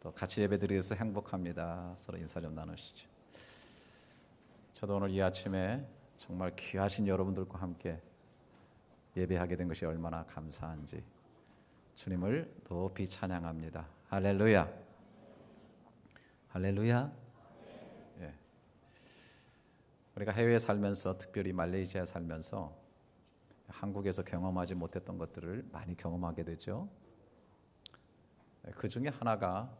또 같이 예배드리면서 행복합니다. 서로 인사 좀 나누시죠. 저도 오늘 이 아침에 정말 귀하신 여러분들과 함께 예배하게 된 것이 얼마나 감사한지 주님을 높이 찬양합니다. 할렐루야. 할렐루야. 예. 우리가 해외에 살면서 특별히 말레이시아에 살면서 한국에서 경험하지 못했던 것들을 많이 경험하게 되죠. 그 중에 하나가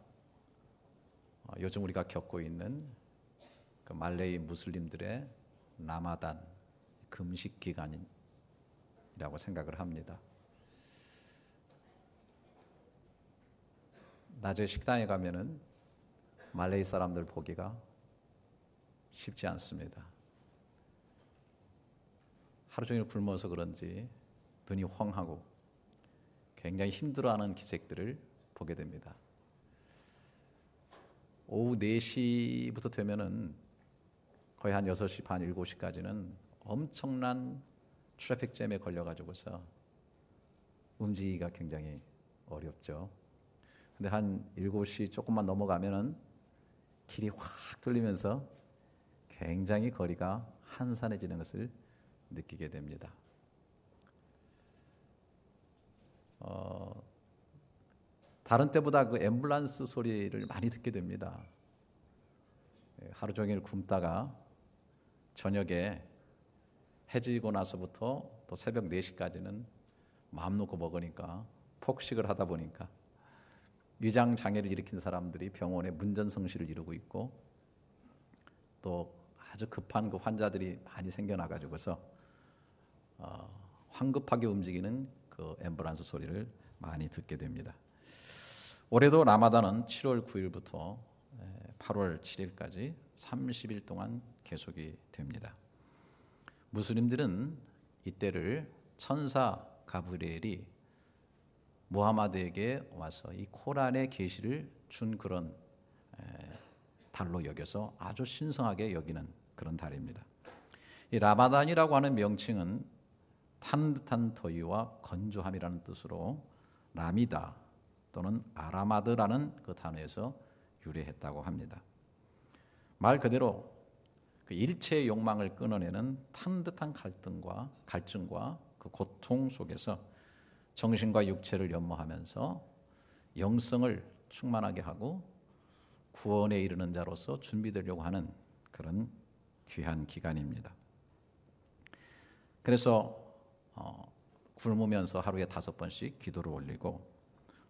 어, 요즘 우리가 겪고 있는 그 말레이 무슬림들의 라마단 금식 기간이라고 생각을 합니다. 낮에 식당에 가면은 말레이 사람들 보기가 쉽지 않습니다. 하루 종일 굶어서 그런지 눈이 황하고 굉장히 힘들어하는 기색들을 보게 됩니다. 오후 4시부터 되면은 거의 한 6시 반, 7시까지는 엄청난 트래픽 잼에 걸려가지고서 움직이기가 굉장히 어렵죠. 근데 한 7시 조금만 넘어가면은 길이 확 뚫리면서 굉장히 거리가 한산해지는 것을 느끼게 됩니다. 다른 때보다 그 앰뷸런스 소리를 많이 듣게 됩니다. 예, 하루 종일 굶다가 저녁에 해지고 나서부터 또 새벽 4시까지는 마음 놓고 먹으니까 폭식을 하다 보니까 위장 장애를 일으킨 사람들이 병원에 문전성시를 이루고 있고 또 아주 급한 그 환자들이 많이 생겨나가지고서 어, 황급하게 움직이는 그 앰뷸런스 소리를 많이 듣게 됩니다. 올해도 라마단은 7월 9일부터 8월 7일까지 30일 동안 계속이 됩니다. 무슬림들은 이때를 천사 가브리엘이 무하마드에게 와서 이 코란의 계시를 준 그런 달로 여겨서 아주 신성하게 여기는 그런 달입니다. 이 라마단이라고 하는 명칭은 탄 듯한 더위와 건조함이라는 뜻으로 라미다 또는 아라마드라는 그 단어에서 유래했다고 합니다. 말 그대로 그 일체의 욕망을 끊어내는 탄듯한 갈등과 갈증과 그 고통 속에서 정신과 육체를 연모하면서 영성을 충만하게 하고 구원에 이르는 자로서 준비되려고 하는 그런 귀한 기간입니다. 그래서 어, 굶으면서 하루에 다섯 번씩 기도를 올리고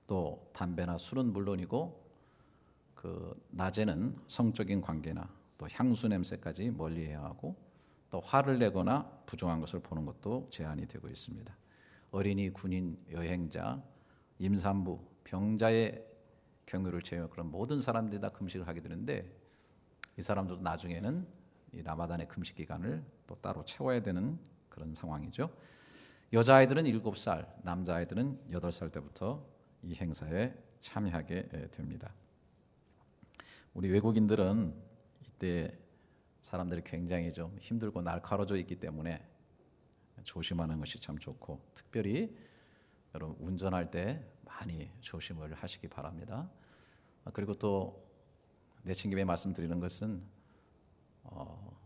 또 담배나 술은 물론이고 그 낮에는 성적인 관계나 또 향수 냄새까지 멀리해야 하고 또 화를 내거나 부정한 것을 보는 것도 제한이 되고 있습니다. 어린이, 군인, 여행자, 임산부, 병자의 경유를 제외한 그런 모든 사람들이 다 금식을 하게 되는데 이 사람들도 나중에는 이 라마단의 금식 기간을 또 따로 채워야 되는 그런 상황이죠. 여자아이들은 7살, 남자아이들은 8살 때부터 이 행사에 참여하게 됩니다. 우리 외국인들은 이때 사람들이 굉장히 좀 힘들고 날카로워져 있기 때문에 조심하는 것이 참 좋고 특별히 여러분 운전할 때 많이 조심을 하시기 바랍니다. 아, 그리고 또 내친김에 말씀드리는 것은 어,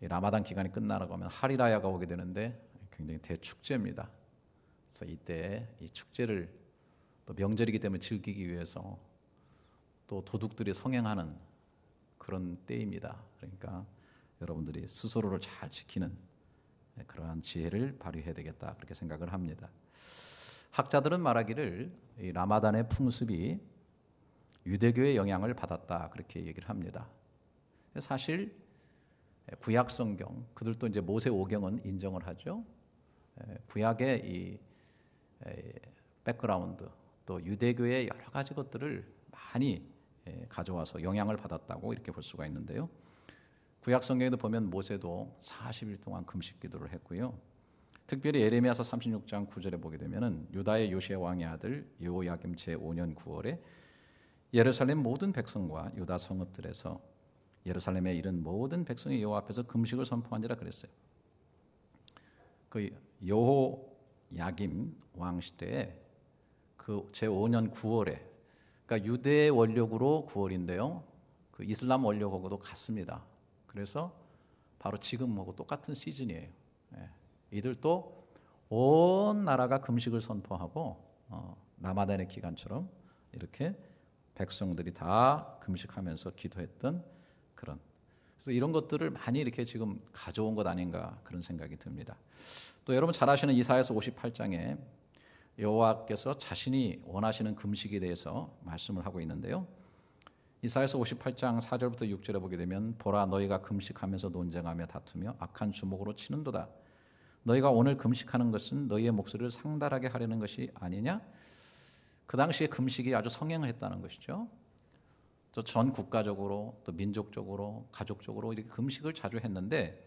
라마단 기간이 끝나라고 면 하리라야가 오게 되는데 굉장히 대축제입니다. 그래서 이때 이 축제를 또 명절이기 때문에 즐기기 위해서 또 도둑들이 성행하는 그런 때입니다. 그러니까 여러분들이 스스로를 잘 지키는 그러한 지혜를 발휘해야 되겠다 그렇게 생각을 합니다. 학자들은 말하기를 이 라마단의 풍습이 유대교의 영향을 받았다 그렇게 얘기를 합니다. 사실 구약 성경 그들도 이제 모세 오경은 인정을 하죠. 구약의 이 백그라운드 또 유대교의 여러 가지 것들을 많이 가져와서 영향을 받았다고 이렇게 볼 수가 있는데요. 구약 성경에도 보면 모세도 40일 동안 금식 기도를 했고요. 특별히 예레미야서 36장 9절에 보게 되면은 유다의 요시아 왕의 아들 여호야김 제 5년 9월에 예루살렘 모든 백성과 유다 성읍들에서 예루살렘에 이른 모든 백성이 여호와 앞에서 금식을 선포한지라 그랬어요. 그 여호 야김 왕 시대에 그 제5년 9월에 그러니까 유대 원력으로 9월인데요. 그 이슬람 원력하고도 같습니다. 그래서 바로 지금하고 똑같은 시즌이에요. 예. 이들도 온 나라가 금식을 선포하고 어, 라마단의 기간처럼 이렇게 백성들이 다 금식하면서 기도했던 그런 그래서 이런 것들을 많이 이렇게 지금 가져온 것 아닌가 그런 생각이 듭니다. 또 여러분 잘 아시는 이사에서 58장에 여호와께서 자신이 원하시는 금식에 대해서 말씀을 하고 있는데요. 이사에서 58장 4절부터 6절에 보게 되면 보라 너희가 금식하면서 논쟁하며 다투며 악한 주먹으로 치는도다. 너희가 오늘 금식하는 것은 너희의 목소리를 상달하게 하려는 것이 아니냐? 그 당시에 금식이 아주 성행을 했다는 것이죠. 전 국가적으로 또 민족적으로 가족적으로 이렇게 금식을 자주 했는데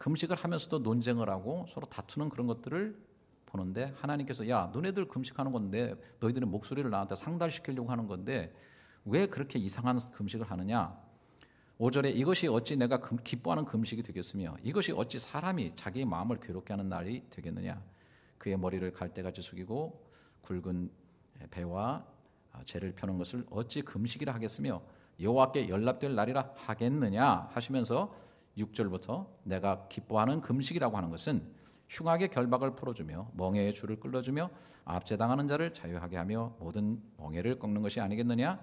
금식을 하면서도 논쟁을 하고 서로 다투는 그런 것들을 보는데 하나님께서 야 너네들 금식하는 건데 너희들의 목소리를 나한테 상달시키려고 하는 건데 왜 그렇게 이상한 금식을 하느냐 5절에 이것이 어찌 내가 기뻐하는 금식이 되겠으며 이것이 어찌 사람이 자기의 마음을 괴롭게 하는 날이 되겠느냐 그의 머리를 갈대같이 숙이고 굵은 배와 죄를 펴는 것을 어찌 금식이라 하겠으며 여호와께 연락될 날이라 하겠느냐 하시면서 6절부터 내가 기뻐하는 금식이라고 하는 것은 흉악의 결박을 풀어주며 멍에의 줄을 끌어주며 압제당하는 자를 자유하게 하며 모든 멍에를 꺾는 것이 아니겠느냐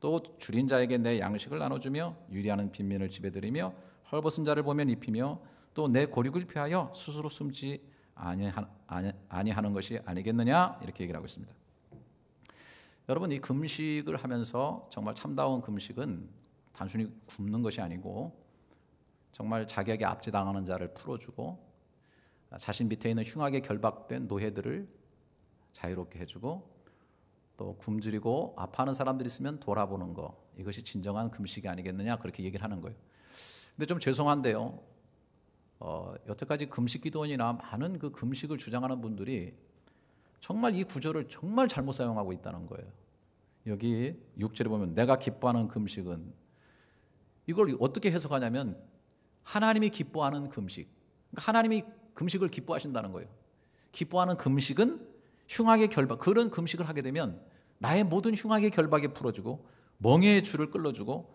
또 줄인 자에게 내 양식을 나눠주며 유리하는 빈민을 집에 들이며 헐벗은 자를 보면 입히며 또 내 고륙을 피하여 스스로 숨지 아니하는 것이 아니겠느냐 이렇게 얘기를 하고 있습니다 여러분 이 금식을 하면서 정말 참다운 금식은 단순히 굶는 것이 아니고 정말 자격에 압제당하는 자를 풀어주고 자신 밑에 있는 흉하게 결박된 노예들을 자유롭게 해주고 또 굶주리고 아파하는 사람들이 있으면 돌아보는 거 이것이 진정한 금식이 아니겠느냐 그렇게 얘기를 하는 거예요. 근데 좀 죄송한데요. 어, 여태까지 금식 기도원이나 많은 그 금식을 주장하는 분들이 정말 이 구절을 정말 잘못 사용하고 있다는 거예요. 여기 6절에 보면 내가 기뻐하는 금식은 이걸 어떻게 해석하냐면 하나님이 기뻐하는 금식. 그러니까 하나님이 금식을 기뻐하신다는 거예요. 기뻐하는 금식은 흉악의 결박. 그런 금식을 하게 되면 나의 모든 흉악의 결박에 풀어주고 멍에의 줄을 끌어주고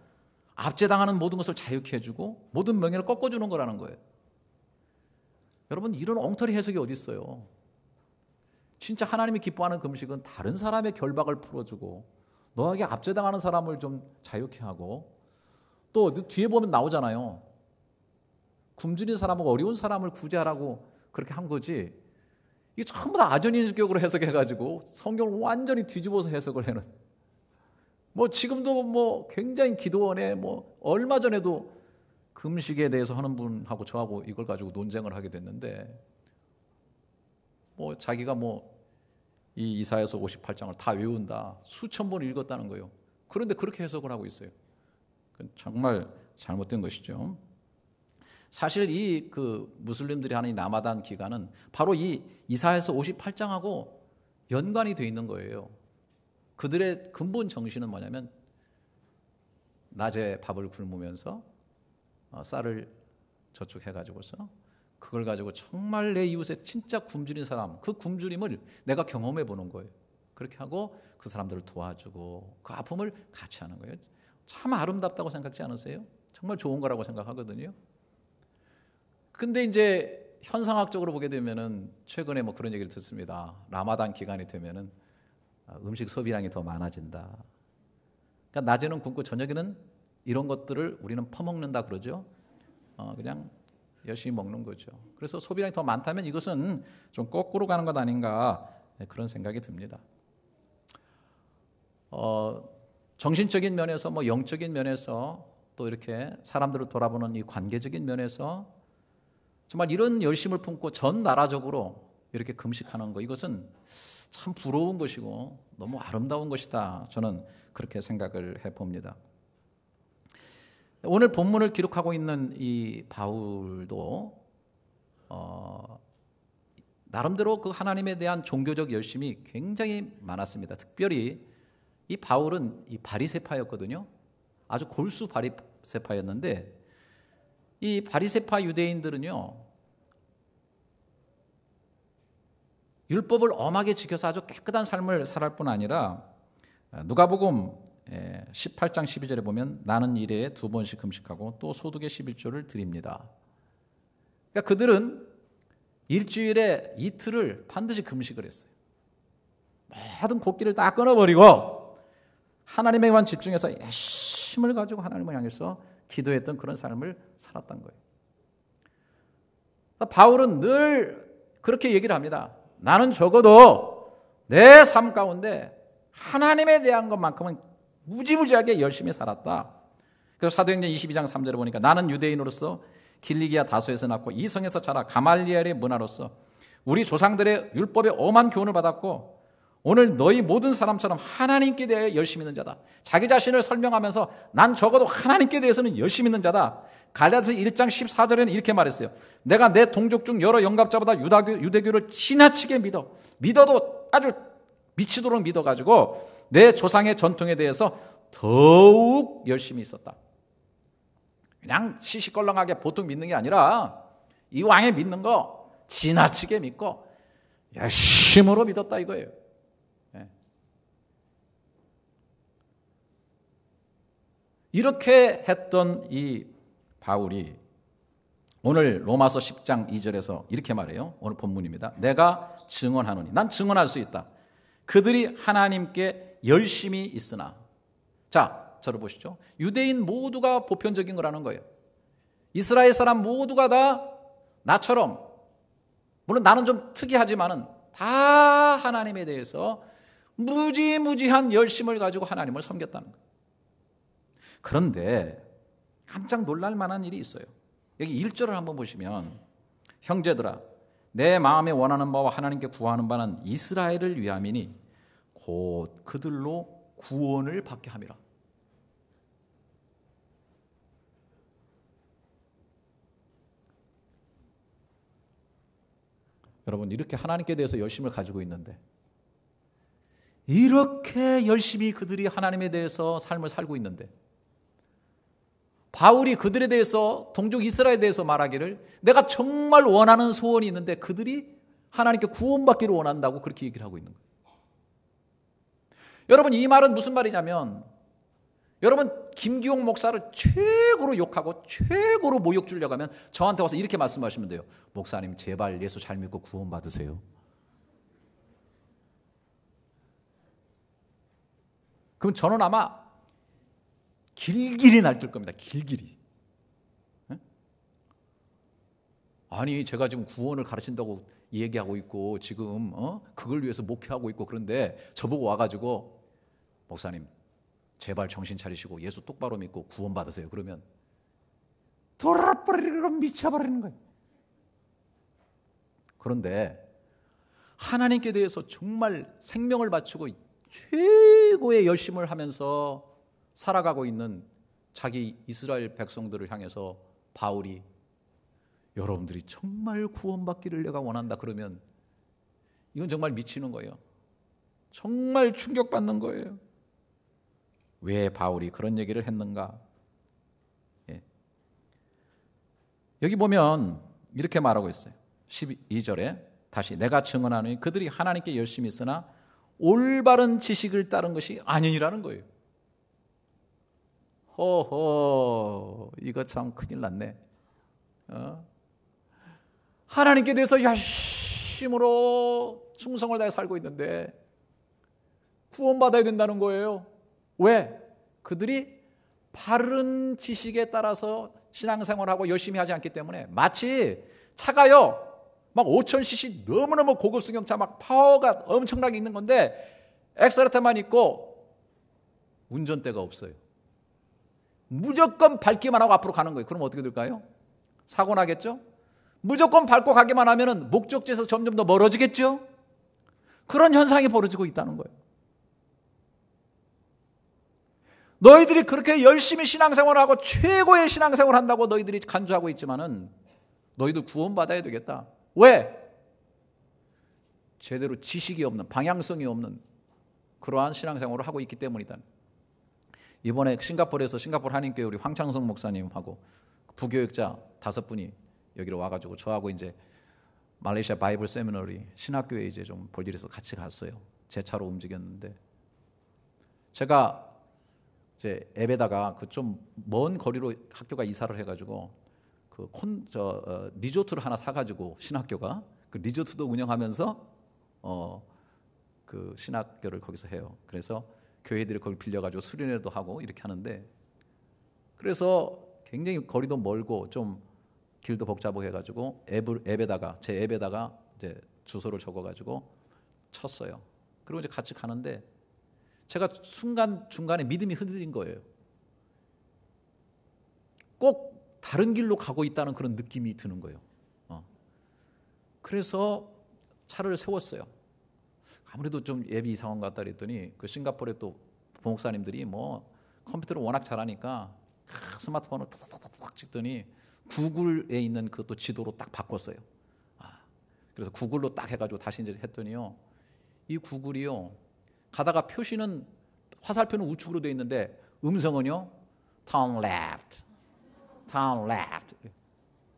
압제당하는 모든 것을 자유케 해주고 모든 명예를 꺾어주는 거라는 거예요. 여러분 이런 엉터리 해석이 어디 있어요? 진짜 하나님이 기뻐하는 금식은 다른 사람의 결박을 풀어주고 너에게 압제당하는 사람을 좀 자유케 하고 또 뒤에 보면 나오잖아요. 굶주린 사람하고 어려운 사람을 구제하라고 그렇게 한 거지. 이게 전부 다 아전인격으로 해석해가지고 성경을 완전히 뒤집어서 해석을 해는. 뭐 지금도 뭐 굉장히 기도원에 뭐 얼마 전에도 금식에 대해서 하는 분하고 저하고 이걸 가지고 논쟁을 하게 됐는데 뭐 자기가 뭐 이 이사에서 58장을 다 외운다 수천 번 읽었다는 거예요. 그런데 그렇게 해석을 하고 있어요. 정말 잘못된 것이죠. 사실 이 그 무슬림들이 하는 이 나마단 기간은 바로 이 이사에서 58장하고 연관이 돼 있는 거예요. 그들의 근본 정신은 뭐냐면 낮에 밥을 굶으면서 어, 쌀을 저축해 가지고서 그걸 가지고 정말 내 이웃에 진짜 굶주린 사람 그 굶주림을 내가 경험해 보는 거예요. 그렇게 하고 그 사람들을 도와주고 그 아픔을 같이 하는 거예요. 참 아름답다고 생각지 않으세요? 정말 좋은 거라고 생각하거든요. 근데 이제 현상학적으로 보게 되면은 최근에 뭐 그런 얘기를 듣습니다. 라마단 기간이 되면은 아, 음식 소비량이 더 많아진다. 그러니까 낮에는 굶고 저녁에는 이런 것들을 우리는 퍼먹는다 그러죠. 어, 그냥 열심히 먹는 거죠. 그래서 소비량이 더 많다면 이것은 좀 거꾸로 가는 것 아닌가 네, 그런 생각이 듭니다. 어, 정신적인 면에서 뭐 영적인 면에서 또 이렇게 사람들을 돌아보는 이 관계적인 면에서 정말 이런 열심을 품고 전 나라적으로 이렇게 금식하는 거 이것은 참 부러운 것이고 너무 아름다운 것이다. 저는 그렇게 생각을 해 봅니다. 오늘 본문을 기록하고 있는 이 바울도 어, 나름대로 그 하나님에 대한 종교적 열심이 굉장히 많았습니다. 특별히 이 바울은 이 바리세파였거든요. 아주 골수 바리세파였는데 이 바리세파 유대인들은요 율법을 엄하게 지켜서 아주 깨끗한 삶을 살할 뿐 아니라 누가복음 18장 12절에 보면 나는 일에 두 번씩 금식하고 또 소득의 11조를 드립니다. 그러니까 그들은 일주일에 이틀을 반드시 금식을 했어요. 모든 곡기를 다 끊어버리고 하나님에만 집중해서 애심을 가지고 하나님을 향해서 기도했던 그런 삶을 살았던 거예요. 그러니까 바울은 늘 그렇게 얘기를 합니다. 나는 적어도 내 삶 가운데 하나님에 대한 것만큼은 무지무지하게 열심히 살았다. 그래서 사도행전 22장 3절을 보니까 나는 유대인으로서 길리기아 다수에서 낳고 이성에서 자라 가말리엘의 문화로서 우리 조상들의 율법의 엄한 교훈을 받았고 오늘 너희 모든 사람처럼 하나님께 대해 열심히 있는 자다. 자기 자신을 설명하면서 난 적어도 하나님께 대해서는 열심히 있는 자다. 갈라디아서 1장 14절에는 이렇게 말했어요. 내가 내 동족 중 여러 영갑자보다 유다교, 유대교를 지나치게 믿어. 믿어도 아주 미치도록 믿어가지고 내 조상의 전통에 대해서 더욱 열심히 있었다. 그냥 시시껄렁하게 보통 믿는 게 아니라 이왕에 믿는 거 지나치게 믿고 열심으로 믿었다 이거예요. 예. 이렇게 했던 이 바울이 오늘 로마서 10장 2절에서 이렇게 말해요. 오늘 본문입니다. 내가 증언하노니. 난 증언할 수 있다. 그들이 하나님께 열심히 있으나. 자, 저를 보시죠. 유대인 모두가 보편적인 거라는 거예요. 이스라엘 사람 모두가 다 나처럼, 물론 나는 좀 특이하지만은 다 하나님에 대해서 무지무지한 열심을 가지고 하나님을 섬겼다는 거예요. 그런데 깜짝 놀랄 만한 일이 있어요. 여기 1절을 한번 보시면 형제들아 내 마음에 원하는 바와 하나님께 구하는 바는 이스라엘을 위함이니 곧 그들로 구원을 받게 함이라. 여러분 이렇게 하나님께 대해서 열심을 가지고 있는데 이렇게 열심히 그들이 하나님에 대해서 삶을 살고 있는데 바울이 그들에 대해서 동족 이스라엘에 대해서 말하기를 내가 정말 원하는 소원이 있는데 그들이 하나님께 구원받기를 원한다고 그렇게 얘기를 하고 있는 거예요. 여러분 이 말은 무슨 말이냐면 여러분 김기용 목사를 최고로 욕하고 최고로 모욕 줄려고 하면 저한테 와서 이렇게 말씀하시면 돼요. 목사님 제발 예수 잘 믿고 구원 받으세요. 그럼 저는 아마 길길이 날뛸 겁니다. 길길이. 아니 제가 지금 구원을 가르친다고 얘기하고 있고 지금 어? 그걸 위해서 목회하고 있고 그런데 저보고 와가지고 목사님 제발 정신 차리시고 예수 똑바로 믿고 구원 받으세요 그러면 돌아버리고 미쳐버리는 거예요 그런데 하나님께 대해서 정말 생명을 바치고 최고의 열심을 하면서 살아가고 있는 자기 이스라엘 백성들을 향해서 바울이 여러분들이 정말 구원받기를 내가 원한다 그러면 이건 정말 미치는 거예요. 정말 충격받는 거예요. 왜 바울이 그런 얘기를 했는가? 예. 여기 보면 이렇게 말하고 있어요. 12절에 다시 내가 증언하니 그들이 하나님께 열심히 있으나 올바른 지식을 따른 것이 아니니라는 거예요. 허허, 이거 참 큰일 났네. 어? 하나님께 대해서 열심으로 충성을 다해 살고 있는데 구원받아야 된다는 거예요. 왜? 그들이 바른 지식에 따라서 신앙생활하고 열심히 하지 않기 때문에 마치 차가요. 막 5000cc 너무너무 고급 승용차 막 파워가 엄청나게 있는 건데 엑셀레터만 있고 운전대가 없어요. 무조건 밟기만 하고 앞으로 가는 거예요. 그럼 어떻게 될까요? 사고 나겠죠? 무조건 밟고 가기만 하면 목적지에서 점점 더 멀어지겠죠? 그런 현상이 벌어지고 있다는 거예요. 너희들이 그렇게 열심히 신앙생활하고 최고의 신앙생활 한다고 너희들이 간주하고 있지만은 너희도 구원받아야 되겠다. 왜? 제대로 지식이 없는, 방향성이 없는 그러한 신앙생활을 하고 있기 때문이다. 이번에 싱가포르에서 싱가포르 한인교회 우리 황창성 목사님하고 부교육자 다섯 분이 여기로 와가지고 저하고 이제 말레이시아 바이블 세미너리 신학교에 이제 좀볼일에서 같이 갔어요. 제 차로 움직였는데 제가 이제 앱에다가 그 좀 먼 거리로 학교가 이사를 해가지고 그 콘저 어, 리조트를 하나 사가지고 신학교가 그 리조트도 운영하면서 어 그 신학교를 거기서 해요. 그래서 교회들이 그걸 빌려가지고 수련회도 하고 이렇게 하는데 그래서 굉장히 거리도 멀고 좀 길도 복잡 해가지고 앱을, 앱에다가 제 앱에다가 이제 주소를 적어가지고 쳤어요. 그리고 이제 같이 가는데 제가 순간 중간에 믿음이 흔들린 거예요. 꼭 다른 길로 가고 있다는 그런 느낌이 드는 거예요. 어. 그래서 차를 세웠어요. 아무래도 좀 예비 상황 같다 그랬더니 그 싱가포르에 또 부목사님들이 뭐 컴퓨터를 워낙 잘하니까 스마트폰을 탁탁탁탁 찍더니 구글에 있는 그것도 지도로 딱 바꿨어요. 아, 그래서 구글로 딱 해가지고 다시 이제 했더니요. 이 구글이요. 가다가 표시는 화살표는 우측으로 돼 있는데 음성은요. turn left, turn left.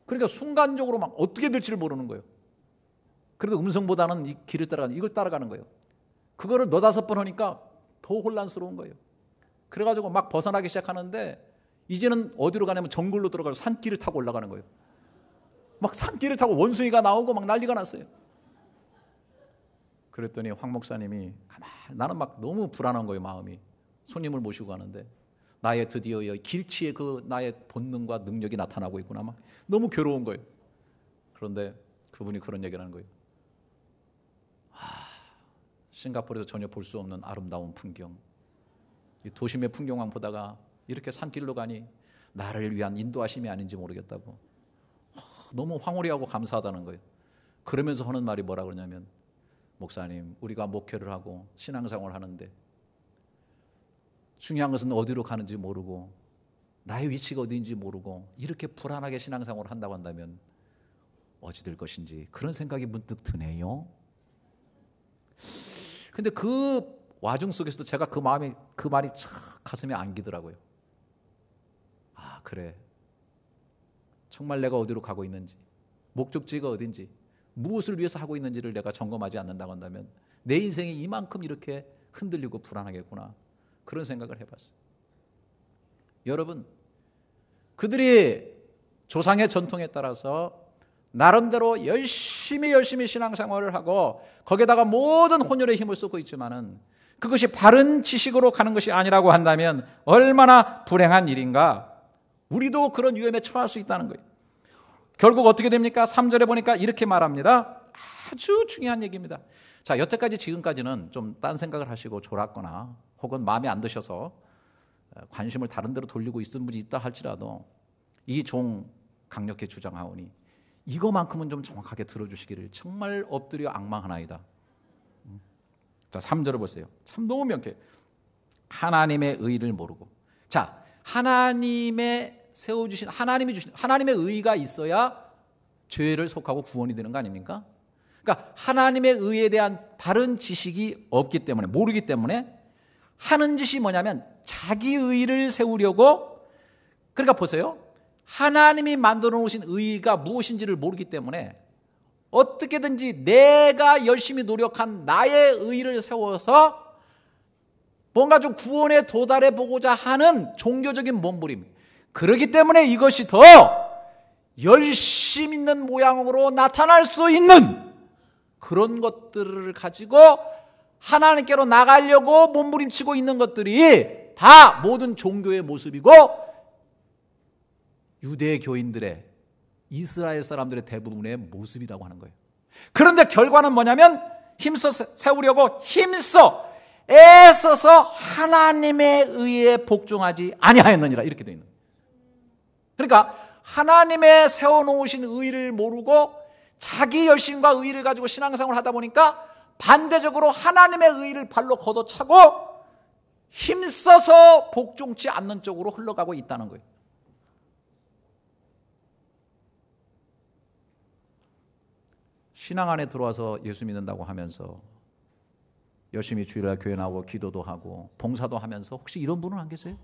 그러니까 순간적으로 막 어떻게 될지를 모르는 거예요. 그래도 음성보다는 이 길을 따라가는 이걸 따라가는 거예요. 그거를 너다섯 번 하니까 더 혼란스러운 거예요. 그래가지고 막 벗어나기 시작하는데 이제는 어디로 가냐면 정글로 들어가서 산길을 타고 올라가는 거예요. 막 산길을 타고 원숭이가 나오고 막 난리가 났어요. 그랬더니 황 목사님이 가만 나는 막 너무 불안한 거예요 마음이 손님을 모시고 가는데 나의 드디어 길치의 그 나의 본능과 능력이 나타나고 있구나 막 너무 괴로운 거예요. 그런데 그분이 그런 얘기를 하는 거예요. 싱가포르에서 전혀 볼 수 없는 아름다운 풍경. 도심의 풍경만 보다가 이렇게 산길로 가니 나를 위한 인도하심이 아닌지 모르겠다고. 너무 황홀해하고 감사하다는 거예요. 그러면서 하는 말이 뭐라 그러냐면 목사님, 우리가 목회를 하고 신앙생활을 하는데 중요한 것은 어디로 가는지 모르고 나의 위치가 어디인지 모르고 이렇게 불안하게 신앙생활을 한다고 한다면 어찌 될 것인지 그런 생각이 문득 드네요. 근데 그 와중 속에서도 제가 그 마음이 그 말이 촥 가슴에 안기더라고요. 아 그래. 정말 내가 어디로 가고 있는지 목적지가 어딘지 무엇을 위해서 하고 있는지를 내가 점검하지 않는다고 한다면 내 인생이 이만큼 이렇게 흔들리고 불안하겠구나 그런 생각을 해봤어요. 여러분 그들이 조상의 전통에 따라서 나름대로 열심히 열심히 신앙생활을 하고 거기에다가 모든 혼혈의 힘을 쏟고 있지만은 그것이 바른 지식으로 가는 것이 아니라고 한다면 얼마나 불행한 일인가. 우리도 그런 위험에 처할 수 있다는 거예요. 결국 어떻게 됩니까? 3절에 보니까 이렇게 말합니다. 아주 중요한 얘기입니다. 자, 여태까지 지금까지는 좀 딴 생각을 하시고 졸았거나 혹은 마음에 안 드셔서 어, 관심을 다른 데로 돌리고 있은 분이 있다 할지라도 이 종 강력히 주장하오니 이거만큼은 좀 정확하게 들어주시기를 정말 엎드려 악망하나이다. 음. 자, 3절을 보세요. 참 너무 명쾌. 해 하나님의 의를 모르고. 자, 하나님의 세워주신, 하나님이 주신, 하나님의 의가 있어야 죄를 속하고 구원이 되는 거 아닙니까? 그러니까 하나님의 의에 대한 바른 지식이 없기 때문에, 모르기 때문에 하는 짓이 뭐냐면 자기 의를 세우려고 그러니까 보세요. 하나님이 만들어 놓으신 의의가 무엇인지를 모르기 때문에 어떻게든지 내가 열심히 노력한 나의 의의를 세워서 뭔가 좀 구원에 도달해 보고자 하는 종교적인 몸부림. 그렇기 때문에 이것이 더 열심 히 있는 모양으로 나타날 수 있는 그런 것들을 가지고 하나님께로 나가려고 몸부림치고 있는 것들이 다 모든 종교의 모습이고 유대 교인들의 이스라엘 사람들의 대부분의 모습이라고 하는 거예요. 그런데 결과는 뭐냐면 힘써 세우려고 힘써 애써서 하나님의의에 복종하지 아니하였느니라 이렇게 돼 있는. 그러니까 하나님의 세워 놓으신 의를 모르고 자기 열심과 의를 가지고 신앙생활을 하다 보니까 반대적으로 하나님의 의를 발로 걷어차고 힘써서 복종치 않는 쪽으로 흘러가고 있다는 거예요. 신앙 안에 들어와서 예수 믿는다고 하면서 열심히 주일날 교회 나오고 기도도 하고 봉사도 하면서 혹시 이런 분은 안 계세요?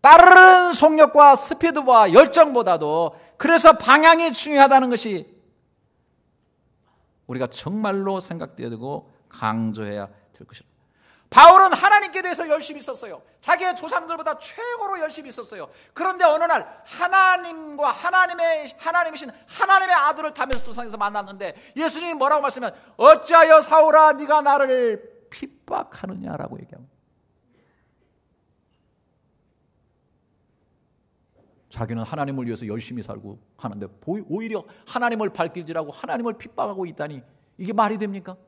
빠른 속력과 스피드와 열정보다도 그래서 방향이 중요하다는 것이 우리가 정말로 생각되어야 되고 강조해야 될 것입니다. 바울은 하나님께 대해서 열심히 있었어요. 자기의 조상들보다 최고로 열심히 있었어요. 그런데 어느 날 하나님과 하나님의 하나님이신 하나님의 아들을 다메스 도상에서 만났는데 예수님이 뭐라고 말씀하면 어찌하여 사울아 네가 나를 핍박하느냐라고 얘기합니다. 자기는 하나님을 위해서 열심히 살고 하는데 오히려 하나님을 밝힐지라고 하나님을 핍박하고 있다니 이게 말이 됩니까?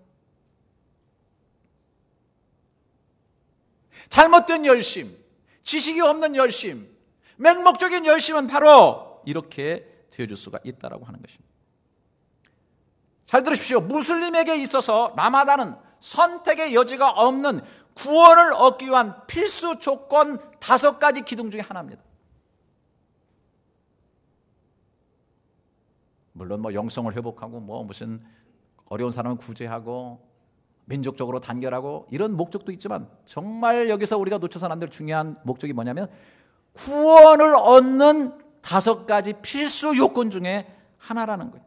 잘못된 열심, 지식이 없는 열심, 맹목적인 열심은 바로 이렇게 되어줄 수가 있다라고 하는 것입니다. 잘 들으십시오. 무슬림에게 있어서 라마다는 선택의 여지가 없는 구원을 얻기 위한 필수 조건 다섯 가지 기둥 중에 하나입니다. 물론 뭐 영성을 회복하고 뭐 무슨 어려운 사람을 구제하고 민족적으로 단결하고 이런 목적도 있지만 정말 여기서 우리가 놓쳐서는 안될 중요한 목적이 뭐냐면 구원을 얻는 다섯 가지 필수 요건 중에 하나라는 거예요.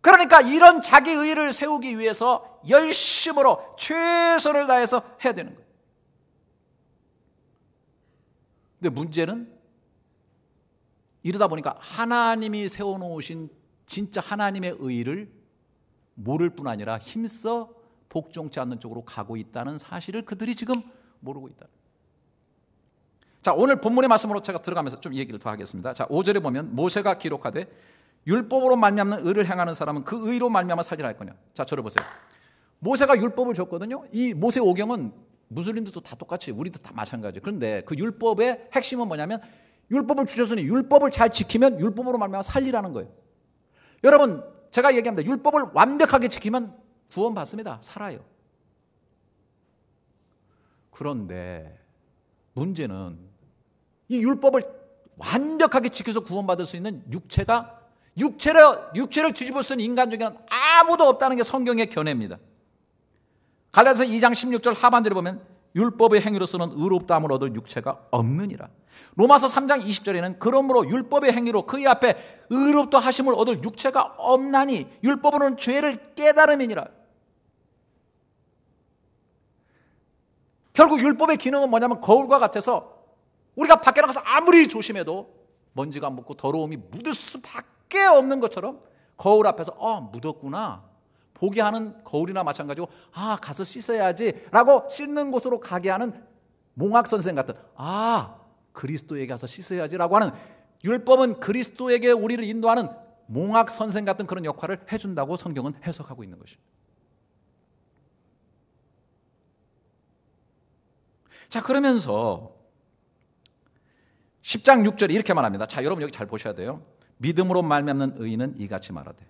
그러니까 이런 자기 의를 세우기 위해서 열심으로 최선을 다해서 해야 되는 거예요. 근데 문제는 이러다 보니까 하나님이 세워놓으신 진짜 하나님의 의를 모를 뿐 아니라 힘써 복종치 않는 쪽으로 가고 있다는 사실을 그들이 지금 모르고 있다. 자, 오늘 본문의 말씀으로 제가 들어가면서 좀 얘기를 더 하겠습니다. 자, 5절에 보면 모세가 기록하되 율법으로 말미암는 의를 행하는 사람은 그 의로 말미암아 살지라 할거냐 자, 저를 보세요. 모세가 율법을 줬거든요. 이 모세 오경은 무슬림들도 다 똑같이 우리도 다 마찬가지. 예요 그런데 그 율법의 핵심은 뭐냐면 율법을 주셨으니 율법을 잘 지키면 율법으로 말미암아 살리라는 거예요. 여러분, 제가 얘기합니다. 율법을 완벽하게 지키면 구원받습니다. 살아요. 그런데 문제는 이 율법을 완벽하게 지켜서 구원받을 수 있는 육체가 육체를, 육체를 뒤집어 쓴 인간 중에는 아무도 없다는 게 성경의 견해입니다. 갈라서 2장 16절 하반절에 보면 율법의 행위로서는 의롭다함을 얻을 육체가 없느니라. 로마서 3장 20절에는 그러므로 율법의 행위로 그의 앞에 의롭다 하심을 얻을 육체가 없나니 율법은 죄를 깨달음이니라. 결국 율법의 기능은 뭐냐면 거울과 같아서 우리가 밖에 나가서 아무리 조심해도 먼지가 묻고 더러움이 묻을 수밖에 없는 것처럼 거울 앞에서 어 묻었구나 보게 하는 거울이나 마찬가지고 아 가서 씻어야지라고 씻는 곳으로 가게 하는 몽학 선생 같은 아 그리스도에게 가서 씻어야지라고 하는 율법은 그리스도에게 우리를 인도하는 몽학 선생 같은 그런 역할을 해준다고 성경은 해석하고 있는 것입니다. 자 그러면서 10장 6절에 이렇게 말합니다. 자, 여러분 여기 잘 보셔야 돼요. 믿음으로 말미암는 의인은 이같이 말하되.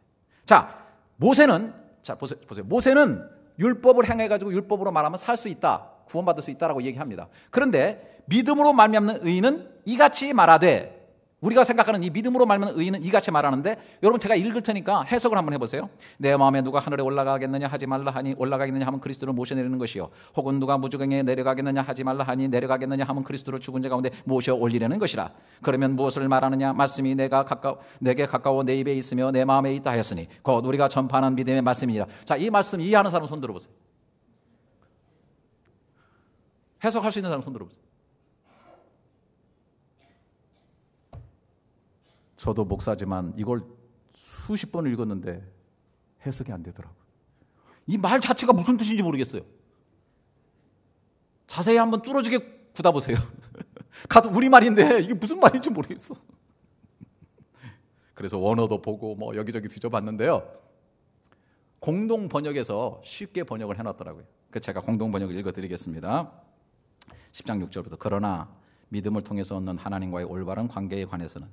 자, 모세는 자, 보세요. 보세요. 모세는 율법을 행해가지고 율법으로 말하면 살 수 있다. 구원받을 수 있다라고 얘기합니다. 그런데 믿음으로 말미암는 의인은 이같이 말하되 우리가 생각하는 이 믿음으로 말면 의인은 이같이 말하는데 여러분 제가 읽을 테니까 해석을 한번 해보세요. 내 마음에 누가 하늘에 올라가겠느냐 하지 말라 하니 올라가겠느냐 하면 그리스도를 모셔 내리는 것이요. 혹은 누가 무주경에 내려가겠느냐 하지 말라 하니 내려가겠느냐 하면 그리스도를 죽은 자 가운데 모셔 올리려는 것이라. 그러면 무엇을 말하느냐? 말씀이 내가 가까워 내게 가까워 내 입에 있으며 내 마음에 있다 하였으니 곧 우리가 전파하는 믿음의 말씀이니라. 자, 이 말씀 이해하는 사람 손 들어보세요. 해석할 수 있는 사람 손 들어보세요. 저도 목사지만 이걸 수십 번 읽었는데 해석이 안 되더라고요. 이 말 자체가 무슨 뜻인지 모르겠어요. 자세히 한번 뚫어지게 굳다보세요 같은 우리말인데 이게 무슨 말인지 모르겠어. 그래서 원어도 보고 뭐 여기저기 뒤져봤는데요. 공동 번역에서 쉽게 번역을 해놨더라고요. 그 제가 공동 번역을 읽어드리겠습니다. 10장 6절부터 그러나 믿음을 통해서 얻는 하나님과의 올바른 관계에 관해서는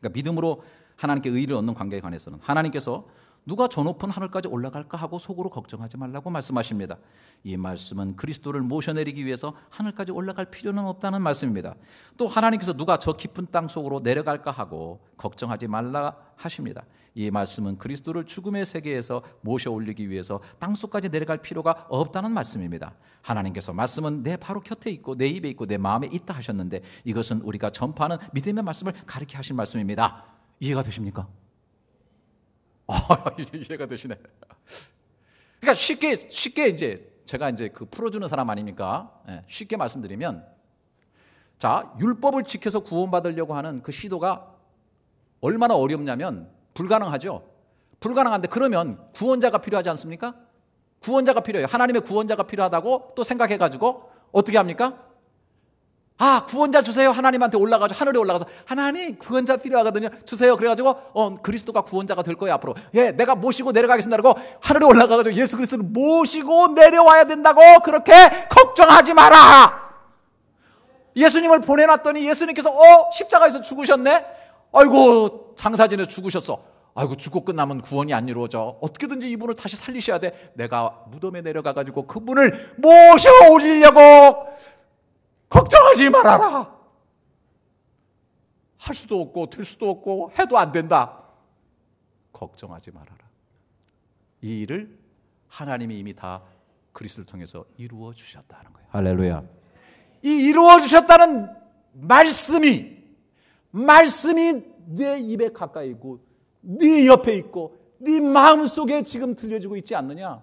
그러니까 믿음으로 하나님께 의를 얻는 관계에 관해서는 하나님께서 누가 저 높은 하늘까지 올라갈까 하고 속으로 걱정하지 말라고 말씀하십니다. 이 말씀은 그리스도를 모셔내리기 위해서 하늘까지 올라갈 필요는 없다는 말씀입니다. 또 하나님께서 누가 저 깊은 땅 속으로 내려갈까 하고 걱정하지 말라 하십니다. 이 말씀은 그리스도를 죽음의 세계에서 모셔 올리기 위해서 땅속까지 내려갈 필요가 없다는 말씀입니다. 하나님께서 말씀은 내 바로 곁에 있고 내 입에 있고 내 마음에 있다 하셨는데 이것은 우리가 전파하는 믿음의 말씀을 가르켜 하신 말씀입니다. 이해가 되십니까? 아, 이제 이해가 되시네. 그러니까 쉽게, 쉽게 이제 제가 이제 그 풀어주는 사람 아닙니까? 예, 쉽게 말씀드리면 자, 율법을 지켜서 구원받으려고 하는 그 시도가 얼마나 어렵냐면 불가능하죠. 불가능한데 그러면 구원자가 필요하지 않습니까? 구원자가 필요해요. 하나님의 구원자가 필요하다고 또 생각해가지고 어떻게 합니까? 아, 구원자 주세요. 하나님한테 올라가죠 하늘에 올라가서 하나님 구원자 필요하거든요. 주세요. 그래가지고 어, 그리스도가 구원자가 될 거예요 앞으로. 예, 내가 모시고 내려가겠습니다. 라고 하늘에 올라가가지고 예수 그리스도를 모시고 내려와야 된다고 그렇게 걱정하지 마라. 예수님을 보내놨더니 예수님께서 어 십자가에서 죽으셨네. 아이고 장사진에 죽으셨어. 아이고 죽고 끝나면 구원이 안 이루어져. 어떻게든지 이분을 다시 살리셔야 돼. 내가 무덤에 내려가가지고 그분을 모셔 올리려고 걱정하지 말아라. 할 수도 없고 될 수도 없고 해도 안 된다. 걱정하지 말아라. 이 일을 하나님이 이미 다 그리스도를 통해서 이루어 주셨다는 거예요. 할렐루야. 이 이루어 주셨다는 말씀이 말씀이 내 입에 가까이 있고 네 옆에 있고 네 마음속에 지금 들려주고 있지 않느냐?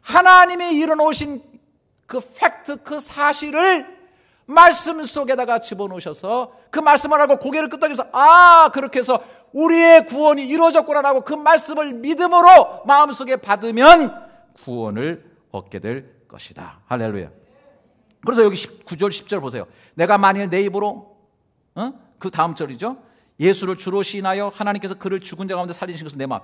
하나님이 일어놓으신그 팩트 그 사실을 말씀 속에다가 집어넣으셔서 그 말씀을 하고 고개를 끄덕이면서 아 그렇게 해서 우리의 구원이 이루어졌구나라고 그 말씀을 믿음으로 마음속에 받으면 구원을 얻게 될 것이다. 할렐루야. 그래서 여기 9절 10절 보세요. 내가 만일 내 입으로 어? 그 다음 절이죠. 예수를 주로 시인하여 하나님께서 그를 죽은 자 가운데 살리신 것은 내 마음.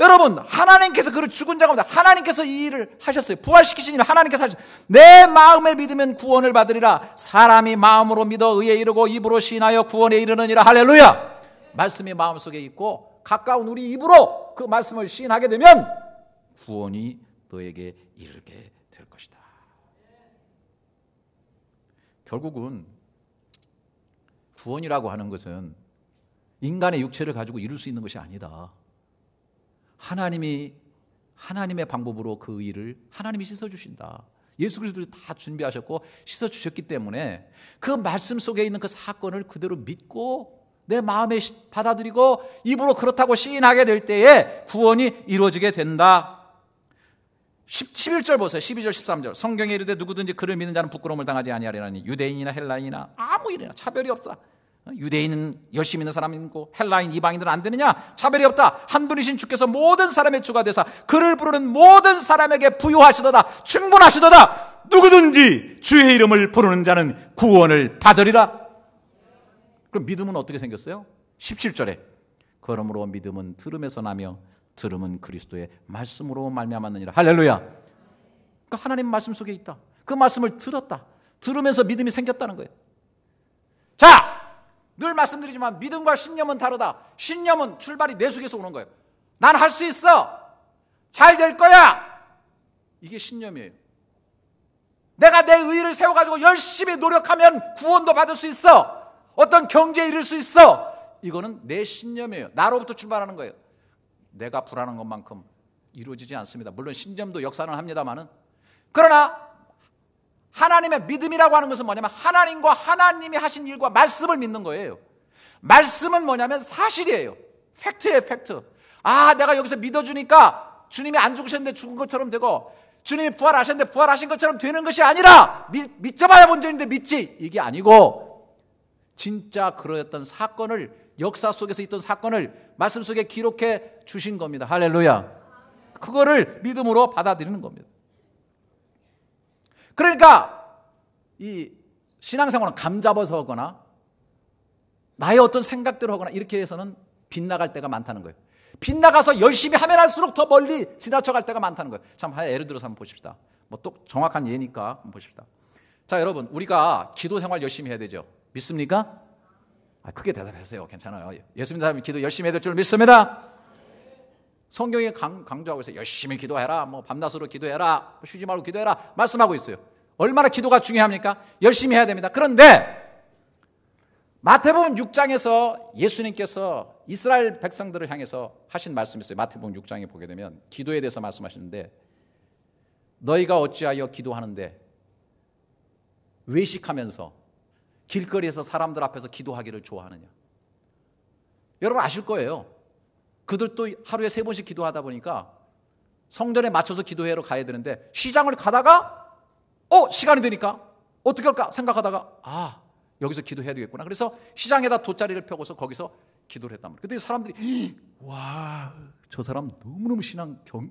여러분 하나님께서 그를 죽은 자가보데 하나님께서 이 일을 하셨어요. 부활시키신 일 하나님께서 하셨어요. 내 마음에 믿으면 구원을 받으리라. 사람이 마음으로 믿어 의에 이르고 입으로 신하여 구원에 이르느니라. 할렐루야. 말씀이 마음속에 있고 가까운 우리 입으로 그 말씀을 시인하게 되면 구원이 너에게 이르게 될 것이다. 결국은 구원이라고 하는 것은 인간의 육체를 가지고 이룰 수 있는 것이 아니다. 하나님이 하나님의 방법으로 그 일을 하나님이 씻어 주신다. 예수 그리스도를 다 준비하셨고 씻어 주셨기 때문에 그 말씀 속에 있는 그 사건을 그대로 믿고 내 마음에 받아들이고 입으로 그렇다고 시인하게 될 때에 구원이 이루어지게 된다. 11절 보세요. 12절, 13절. 성경에 이르되 누구든지 그를 믿는 자는 부끄러움을 당하지 아니하리라니 유대인이나 헬라인이나 아무 일이나 차별이 없다. 어? 유대인은 열심히 있는 사람 있고 헬라인 이방인들은 안 되느냐? 차별이 없다. 한 분이신 주께서 모든 사람의 주가 되사 그를 부르는 모든 사람에게 부여하시도다. 충분하시도다. 누구든지 주의 이름을 부르는 자는 구원을 받으리라. 그럼 믿음은 어떻게 생겼어요? 17절에 그러므로 믿음은 들음에서 나며 들음은 그리스도의 말씀으로 말미암았느니라. 할렐루야. 그러니까 하나님 말씀 속에 있다. 그 말씀을 들었다. 들으면서 믿음이 생겼다는 거예요. 자, 늘 말씀드리지만 믿음과 신념은 다르다. 신념은 출발이 내 속에서 오는 거예요. 난 할 수 있어. 잘 될 거야. 이게 신념이에요. 내가 내 의의를 세워가지고 열심히 노력하면 구원도 받을 수 있어. 어떤 경제에 이를 수 있어. 이거는 내 신념이에요. 나로부터 출발하는 거예요. 내가 불하는 것만큼 이루어지지 않습니다. 물론 신념도 역사는 합니다만은. 그러나 하나님의 믿음이라고 하는 것은 뭐냐면 하나님과 하나님이 하신 일과 말씀을 믿는 거예요. 말씀은 뭐냐면 사실이에요. 팩트예요, 팩트. 아, 내가 여기서 믿어주니까 주님이 안 죽으셨는데 죽은 것처럼 되고 주님이 부활하셨는데 부활하신 것처럼 되는 것이 아니라 믿, 믿자마자 본전인데 믿지 이게 아니고 진짜 그러했던 사건을 역사 속에서 있던 사건을 말씀 속에 기록해 주신 겁니다. 할렐루야. 그거를 믿음으로 받아들이는 겁니다. 그러니까 이 신앙생활은 감 잡아서 하거나 나의 어떤 생각대로 하거나 이렇게 해서는 빗나갈 때가 많다는 거예요. 빗나가서 열심히 하면 할수록 더 멀리 지나쳐 갈 때가 많다는 거예요. 참, 예를 들어서 한번 보십시다. 뭐 또 정확한 예니까 한번 보십시다. 자, 여러분, 우리가 기도 생활 열심히 해야 되죠. 믿습니까? 아, 크게 대답하세요. 괜찮아요. 예수 믿 사람이 기도 열심히 해야 될 줄 믿습니다. 성경에 강, 조하고 있어요. 열심히 기도해라. 뭐 밤낮으로 기도해라. 쉬지 말고 기도해라. 말씀하고 있어요. 얼마나 기도가 중요합니까? 열심히 해야 됩니다. 그런데 마태복음 6장에서 예수님께서 이스라엘 백성들을 향해서 하신 말씀이 있어요. 마태복음 6장에 보게 되면 기도에 대해서 말씀하시는데 너희가 어찌하여 기도하는데 외식하면서 길거리에서 사람들 앞에서 기도하기를 좋아하느냐. 여러분 아실 거예요. 그들도 하루에 세 번씩 기도하다 보니까 성전에 맞춰서 기도회로 가야 되는데 시장을 가다가 어, 시간이 되니까 어떻게 할까 생각하다가 아, 여기서 기도해야 되겠구나. 그래서 시장에다 돗자리를 펴고서 거기서 기도를 했단 말이에요. 근데 사람들이 와, 저 사람 너무너무 신앙 경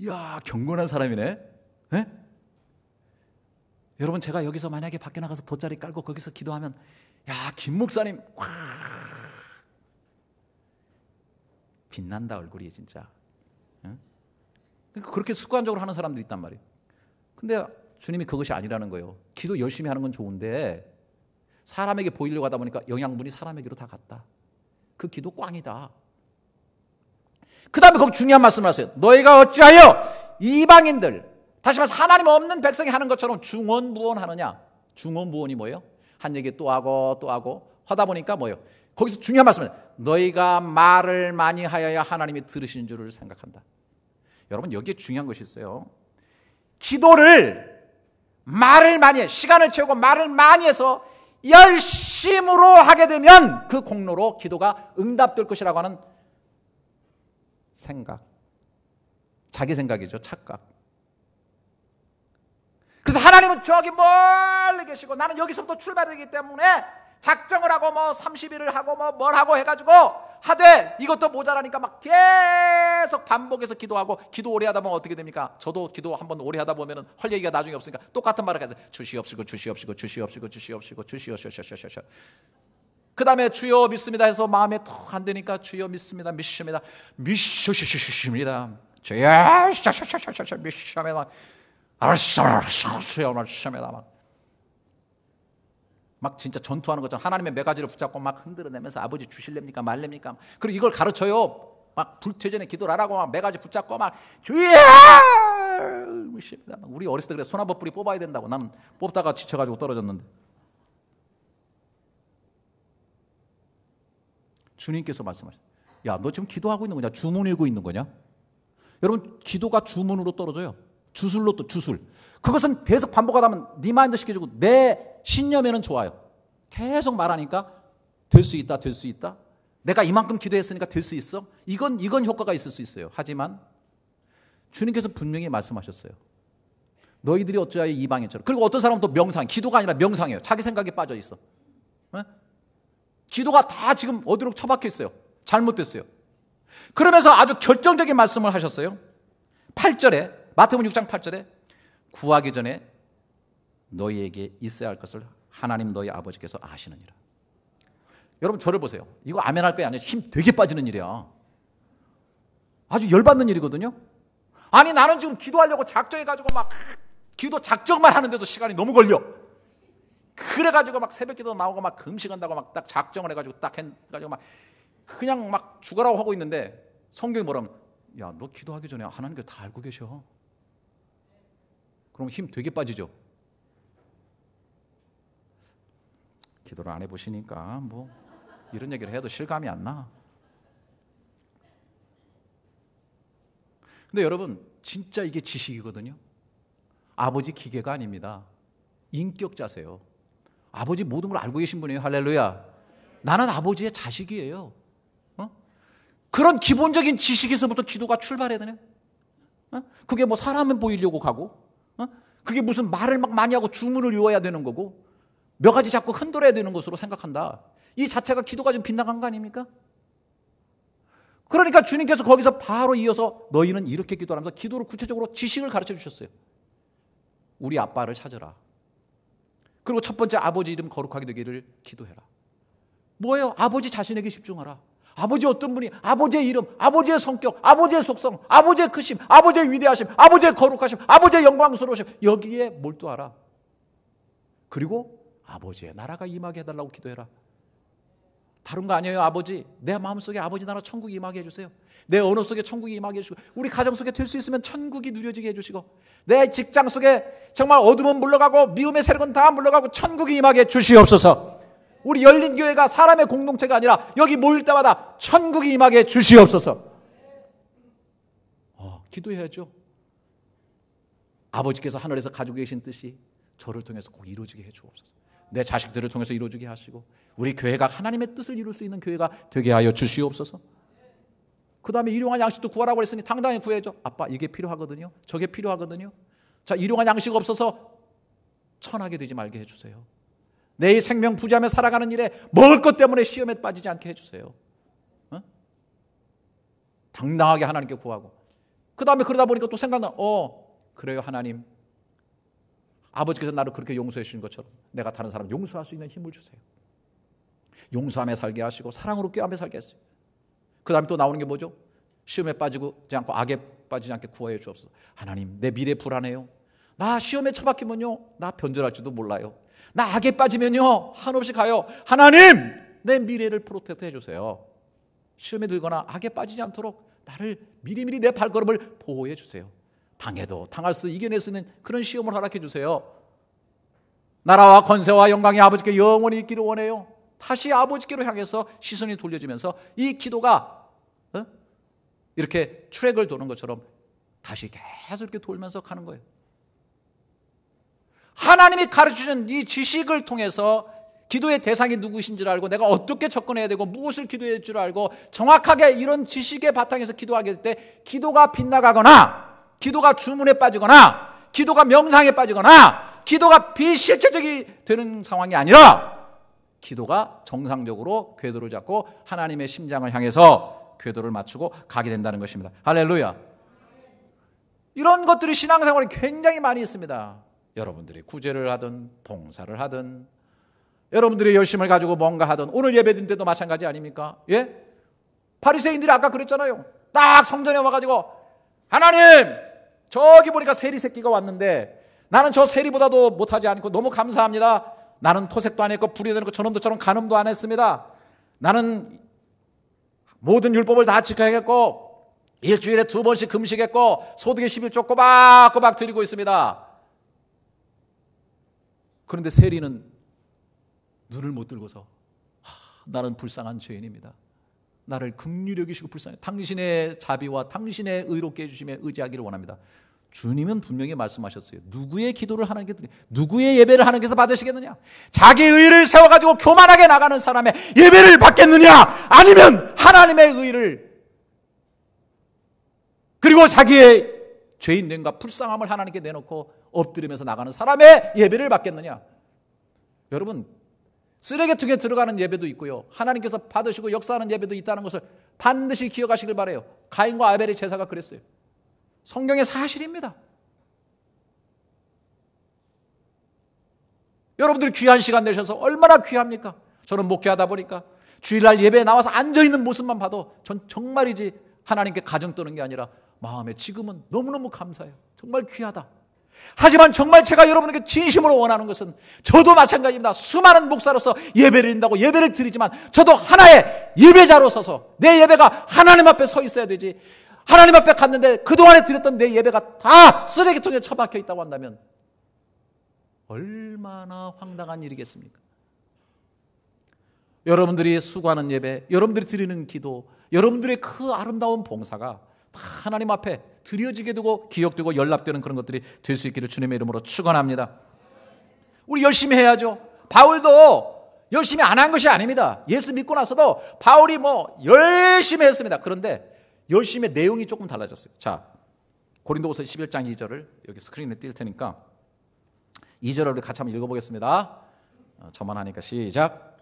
이야, 경건한 사람이네. 에? 예? 여러분 제가 여기서 만약에 밖에 나가서 돗자리 깔고 거기서 기도하면 야, 김 목사님 와, 빛난다 얼굴이 진짜. 응? 예? 그러니까 그렇게 습관적으로 하는 사람들이 있단 말이에요. 근데 주님이 그것이 아니라는 거예요. 기도 열심히 하는 건 좋은데 사람에게 보이려고 하다 보니까 영양분이 사람에게로 다 갔다. 그 기도 꽝이다. 그 다음에 거기 중요한 말씀을 하세요. 너희가 어찌하여 이방인들, 다시 말해서 하나님 없는 백성이 하는 것처럼 중원부원 하느냐? 중원부원이 뭐예요? 한 얘기 또 하고 또 하고 하다 보니까 뭐예요? 거기서 중요한 말씀은 너희가 말을 많이 하여야 하나님이 들으시는 줄을 생각한다. 여러분 여기에 중요한 것이 있어요. 기도를 말을 많이 해. 시간을 채우고 말을 많이 해서 열심으로 하게 되면 그 공로로 기도가 응답될 것이라고 하는 생각. 자기 생각이죠. 착각. 그래서 하나님은 저기 멀리 계시고 나는 여기서부터 출발되기 때문에 작정을 하고 뭐 30일을 하고 뭐 뭘 하고 해가지고 하되 이것도 모자라니까 막 계속 반복해서 기도하고 기도 오래 하다 보면 어떻게 됩니까? 저도 기도 한번 오래 하다 보면은 헐 얘기가 나중에 없으니까 똑같은 말을 계속 주시옵시고 주시옵시고 주시옵시고 주시옵시고 주시옵시고그 다음에 주여 믿습니다 해서 마음에 턱 안 되니까 주여 믿습니다 믿습니다 믿습니다 주여 믿습니다 알았어 알았어 주여 믿습니다 막막 진짜 전투하는 것처럼 하나님의 매가지를 붙잡고 막 흔들어내면서 아버지 주실렵니까 말렵니까? 그리고 이걸 가르쳐요. 막 불퇴전에 기도를 하라고 막 매가지 붙잡고 막 주여! 우리 어렸을 때 그래 소나무 뿌리 뽑아야 된다고 나는 뽑다가 지쳐가지고 떨어졌는데 주님께서 말씀하셨어요. 야, 너 지금 기도하고 있는 거냐? 주문이고 있는 거냐? 여러분, 기도가 주문으로 떨어져요. 주술로 또 주술. 그것은 계속 반복하다 보면 리마인드 네 시켜주고 내 신념에는 좋아요. 계속 말하니까 될 수 있다, 될 수 있다. 내가 이만큼 기도했으니까 될 수 있어. 이건 이건 효과가 있을 수 있어요. 하지만 주님께서 분명히 말씀하셨어요. 너희들이 어찌하여 이방인처럼. 그리고 어떤 사람은 또 명상, 기도가 아니라 명상이에요. 자기 생각에 빠져 있어. 네? 기도가 다 지금 어디로 처박혀 있어요. 잘못됐어요. 그러면서 아주 결정적인 말씀을 하셨어요. 8절에 마태복음 6장 8절에 구하기 전에 너희에게 있어야 할 것을 하나님 너희 아버지께서 아시느니라. 여러분 저를 보세요. 이거 아멘 할 거야 아니에요. 힘 되게 빠지는 일이야. 아주 열받는 일이거든요. 아니 나는 지금 기도하려고 작정해 가지고 막 기도 작정만 하는데도 시간이 너무 걸려. 그래 가지고 막 새벽 기도 나오고 막 금식한다고 막 딱 작정을 해 가지고 딱해 가지고 막 그냥 막 죽어라고 하고 있는데 성경이 뭐라면 야, 너 기도하기 전에 하나님께 다 알고 계셔. 그럼 힘 되게 빠지죠. 기도를 안 해보시니까 뭐 이런 얘기를 해도 실감이 안 나. 근데 여러분 진짜 이게 지식이거든요. 아버지 기계가 아닙니다. 인격자세요. 아버지 모든 걸 알고 계신 분이에요. 할렐루야. 나는 아버지의 자식이에요. 어? 그런 기본적인 지식에서부터 기도가 출발해야 되네. 어? 그게 뭐 사람은 보이려고 가고 어? 그게 무슨 말을 막 많이 하고 주문을 요어야 되는 거고 몇 가지 자꾸 흔들어야 되는 것으로 생각한다. 이 자체가 기도가 좀 빗나간 거 아닙니까? 그러니까 주님께서 거기서 바로 이어서 너희는 이렇게 기도하면서 기도를 구체적으로 지식을 가르쳐 주셨어요. 우리 아빠를 찾아라 그리고 첫 번째 아버지 이름 거룩하게 되기를 기도해라. 뭐예요? 아버지 자신에게 집중하라. 아버지 어떤 분이 아버지의 이름, 아버지의 성격, 아버지의 속성, 아버지의 크심, 아버지의 위대하심, 아버지의 거룩하심, 아버지의 영광스러우심 여기에 몰두하라. 그리고 아버지의 나라가 임하게 해달라고 기도해라. 다른 거 아니에요, 아버지. 내 마음속에 아버지 나라 천국이 임하게 해주세요. 내 언어 속에 천국이 임하게 해주시고, 우리 가정 속에 될 수 있으면 천국이 누려지게 해주시고, 내 직장 속에 정말 어둠은 물러가고, 미움의 세력은 다 물러가고, 천국이 임하게 해주시옵소서. 우리 열린 교회가 사람의 공동체가 아니라 여기 모일 때마다 천국이 임하게 주시옵소서. 어, 기도해야죠. 아버지께서 하늘에서 가지고 계신 뜻이 저를 통해서 꼭 이루어지게 해 주옵소서. 내 자식들을 통해서 이루어지게 하시고 우리 교회가 하나님의 뜻을 이룰 수 있는 교회가 되게 하여 주시옵소서. 그 다음에 일용한 양식도 구하라고 했으니 당당히 구해줘. 아빠 이게 필요하거든요. 저게 필요하거든요. 자 일용한 양식 없어서 천하게 되지 말게 해주세요. 내 생명 부자며 살아가는 일에 먹을 것 때문에 시험에 빠지지 않게 해주세요. 어? 당당하게 하나님께 구하고. 그 다음에 그러다 보니까 또 생각나, 어, 그래요, 하나님. 아버지께서 나를 그렇게 용서해 주신 것처럼 내가 다른 사람 용서할 수 있는 힘을 주세요. 용서하며 살게 하시고 사랑으로 껴하에 살게 했어요. 그 다음에 또 나오는 게 뭐죠? 시험에 빠지지 않고 악에 빠지지 않게 구하여 주옵소서. 하나님, 내 미래 불안해요. 나 시험에 처박히면요, 나 변절할지도 몰라요. 나 악에 빠지면요. 한없이 가요. 하나님! 내 미래를 프로텍트 해주세요. 시험에 들거나 악에 빠지지 않도록 나를 미리미리 내 발걸음을 보호해 주세요. 당해도 당할 수 이겨낼 수 있는 그런 시험을 허락해 주세요. 나라와 권세와 영광이 아버지께 영원히 있기를 원해요. 다시 아버지께로 향해서 시선이 돌려지면서 이 기도가 어? 이렇게 트랙을 도는 것처럼 다시 계속 이렇게 돌면서 가는 거예요. 하나님이 가르치는 이 지식을 통해서 기도의 대상이 누구신 줄 알고 내가 어떻게 접근해야 되고 무엇을 기도해야 될 줄 알고 정확하게 이런 지식의 바탕에서 기도하게 될 때 기도가 빗나가거나 기도가 주문에 빠지거나 기도가 명상에 빠지거나 기도가 비실질적이 되는 상황이 아니라 기도가 정상적으로 궤도를 잡고 하나님의 심장을 향해서 궤도를 맞추고 가게 된다는 것입니다. 할렐루야. 이런 것들이 신앙생활에 굉장히 많이 있습니다. 여러분들이 구제를 하든 봉사를 하든 여러분들이 열심을 가지고 뭔가 하든 오늘 예배드린 때도 마찬가지 아닙니까? 예? 파리새인들이 아까 그랬잖아요. 딱 성전에 와가지고 하나님 저기 보니까 세리 새끼가 왔는데 나는 저 세리보다도 못하지 않고 너무 감사합니다. 나는 토색도 안 했고 불이 되는 거 저놈도처럼 간음도 안 했습니다. 나는 모든 율법을 다 지켜야겠고 일주일에 두 번씩 금식했고 소득의 11조 꼬박꼬박 드리고 있습니다. 그런데 세리는 눈을 못 들고서 나는 불쌍한 죄인입니다. 나를 극휼히 여기시고 불쌍해. 당신의 자비와 당신의 의롭게 해주심에 의지하기를 원합니다. 주님은 분명히 말씀하셨어요. 누구의 기도를 하나님께 드리, 누구의 예배를 하나님께서 받으시겠느냐? 자기 의를 세워가지고 교만하게 나가는 사람의 예배를 받겠느냐? 아니면 하나님의 의를 그리고 자기의 죄인됨과 불쌍함을 하나님께 내놓고 엎드리면서 나가는 사람의 예배를 받겠느냐? 여러분, 쓰레기통에 들어가는 예배도 있고요. 하나님께서 받으시고 역사하는 예배도 있다는 것을 반드시 기억하시길 바래요. 가인과 아벨의 제사가 그랬어요. 성경의 사실입니다. 여러분들 귀한 시간 내셔서 얼마나 귀합니까? 저는 목회하다 보니까 주일날 예배에 나와서 앉아있는 모습만 봐도 전 정말이지 하나님께 가정 떠는 게 아니라 마음에 지금은 너무너무 감사해요. 정말 귀하다. 하지만 정말 제가 여러분에게 진심으로 원하는 것은 저도 마찬가지입니다. 수많은 목사로서 예배를 드린다고 예배를 드리지만 저도 하나의 예배자로 서서 내 예배가 하나님 앞에 서 있어야 되지. 하나님 앞에 갔는데 그동안에 드렸던 내 예배가 다 쓰레기통에 처박혀 있다고 한다면 얼마나 황당한 일이겠습니까? 여러분들이 수고하는 예배, 여러분들이 드리는 기도, 여러분들의 그 아름다운 봉사가 하나님 앞에 드려지게 되고 기억되고 연락되는 그런 것들이 될 수 있기를 주님의 이름으로 축원합니다. 우리 열심히 해야죠. 바울도 열심히 안 한 것이 아닙니다. 예수 믿고 나서도 바울이 뭐 열심히 했습니다. 그런데 열심의 내용이 조금 달라졌어요. 자, 고린도후서 11장 2절을 여기 스크린에 띌 테니까 2절을 우리 같이 한번 읽어보겠습니다. 어, 저만 하니까 시작.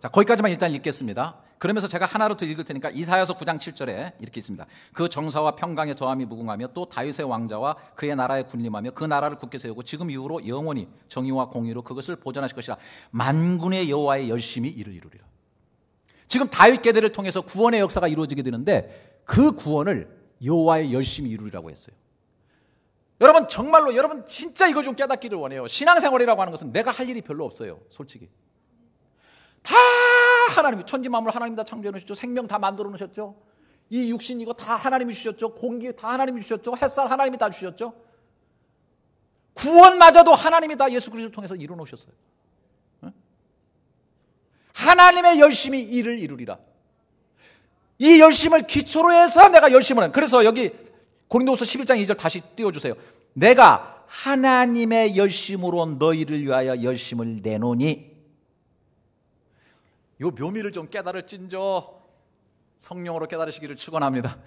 자, 거기까지만 일단 읽겠습니다. 그러면서 제가 하나로 더 읽을 테니까 이사야서 9장 7절에 이렇게 있습니다. 그 정사와 평강의 도함이 무궁하며 또 다윗의 왕자와 그의 나라에 군림하며 그 나라를 굳게 세우고 지금 이후로 영원히 정의와 공의로 그것을 보전하실 것이라 만군의 여호와의 열심히 이를 이루리라. 지금 다윗 계대를 통해서 구원의 역사가 이루어지게 되는데 그 구원을 여호와의 열심히 이루리라고 했어요. 여러분 정말로 여러분 진짜 이걸 좀 깨닫기를 원해요. 신앙생활이라고 하는 것은 내가 할 일이 별로 없어요. 솔직히. 다 하나님이 천지 만물 하나님 다 창조해 놓으셨죠. 생명 다 만들어 놓으셨죠. 이 육신 이거 다 하나님이 주셨죠. 공기 다 하나님이 주셨죠. 햇살 하나님이 다 주셨죠. 구원마저도 하나님이 다 예수 그리스도를 통해서 이루어 놓으셨어요. 하나님의 열심히 일을 이루리라. 이 열심을 기초로 해서 내가 열심을 한. 그래서 여기 고린도후서 11장 2절 다시 띄워 주세요. 내가 하나님의 열심으로 너희를 위하여 열심을 내노니 요 묘미를 좀 깨달을 찐저 성령으로 깨달으시기를 축원합니다.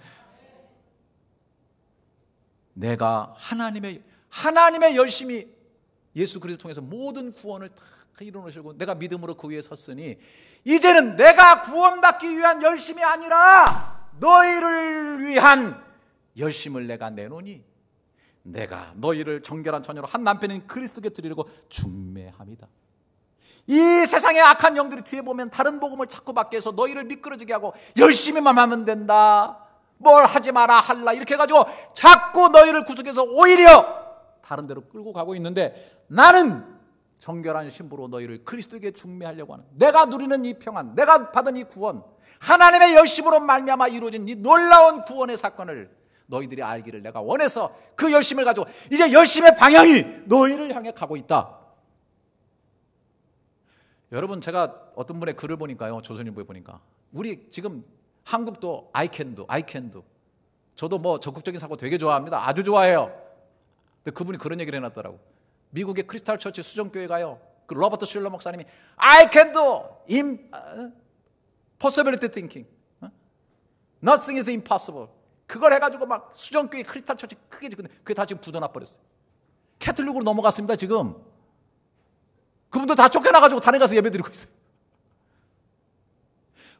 내가 하나님의 하나님의 열심히 예수 그리스도 통해서 모든 구원을 다 이루시고 내가 믿음으로 그 위에 섰으니 이제는 내가 구원받기 위한 열심이 아니라 너희를 위한 열심을 내가 내노니 내가 너희를 정결한 처녀로 한 남편인 그리스도께 드리려고 중매함이다. 이 세상의 악한 영들이 뒤에 보면 다른 복음을 자꾸 받게 해서 너희를 미끄러지게 하고 열심히만 하면 된다. 뭘 하지 마라 할라 이렇게 해가지고 자꾸 너희를 구속해서 오히려 다른 데로 끌고 가고 있는데 나는 정결한 신부로 너희를 그리스도에게 중매하려고 하는 내가 누리는 이 평안 내가 받은 이 구원 하나님의 열심으로 말미암아 이루어진 이 놀라운 구원의 사건을 너희들이 알기를 내가 원해서 그 열심을 가지고 이제 열심의 방향이 너희를 향해 가고 있다. 여러분 제가 어떤 분의 글을 보니까요. 조선일보에 보니까 우리 지금 한국도 아이캔도 아이캔도 저도 뭐 적극적인 사고 되게 좋아합니다. 아주 좋아해요. 근데 그분이 그런 얘기를 해놨더라고. 미국의 크리스탈 처치 수정교회 가요. 그 로버트 슐러 목사님이 I can do im, 어? possibility thinking. 어? Nothing is impossible. 그걸 해가지고 막 수정교회 크리스탈 처치 크게 근데 그게 다 지금 부도나 버렸어요. 캐틀릭으로 넘어갔습니다 지금. 그분들 다 쫓겨나가지고 다른 가서 예배 드리고 있어요.